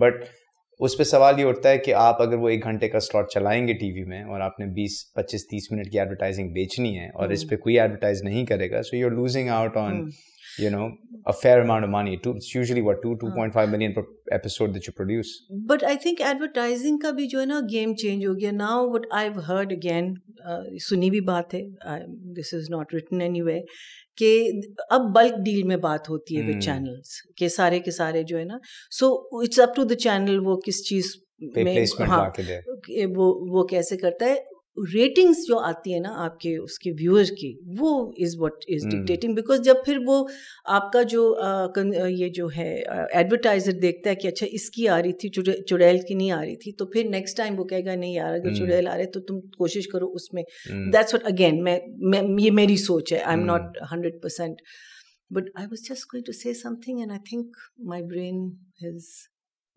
But उस पर सवाल ये उठता है कि आप अगर वो एक घंटे का स्लॉट चलाएंगे टीवी में और आपने 20 25 30 मिनट की एडवर्टाइजिंग बेचनी है और इस पर कोई एडवर्टाइज नहीं करेगा so you are losing out on you know a fair amount of money two, it's usually what 2 2.5 million per episode that you produce but i think advertising ka bhi jo hai na game change ho gaya now what i've heard again सुनी भी बात है this is not written anyway कि अब bulk deal में बात होती है विद चैनल्स के सारे के सारे जो है ना so it's up to the channel वो किस चीज़ में हाँ, वो वो कैसे करता है रेटिंग्स जो आती है ना आपके उसके व्यूअर्स की वो is what is dictating because जब फिर वो आपका जो आ, ये जो है एडवर्टाइजर देखता है कि अच्छा इसकी आ रही थी चुड़ैल चुड़ैल की नहीं आ रही थी तो फिर नेक्स्ट टाइम वो कहेगा नहीं यार अगर hmm. चुड़ैल आ रहे तो तुम कोशिश करो उसमें दैट्स वॉट अगेन मैं ये मेरी सोच है I am not hundred percent but I was just going to say something and I think my brain has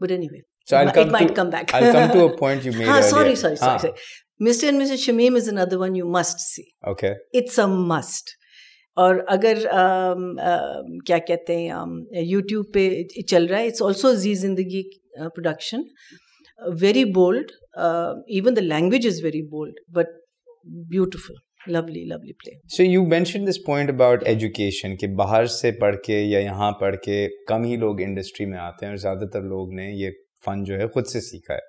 but anyway So I'll come, it to, back. I'll come to a point you made. Ah, earlier. sorry, sorry, ah. sorry. Mr and Mrs Shamim is another one you must see okay it's a must और अगर आ, uh, क्या कहते हैं YouTube पे चल रहा है it's also Zee Zindagi production very bold even the language is very bold but beautiful lovely lovely play so you mention this point about education कि बाहर से पढ़ के या यहाँ पढ़ के कम ही लोग इंडस्ट्री में आते हैं और ज़्यादातर लोग ने ये फन जो है खुद से सीखा है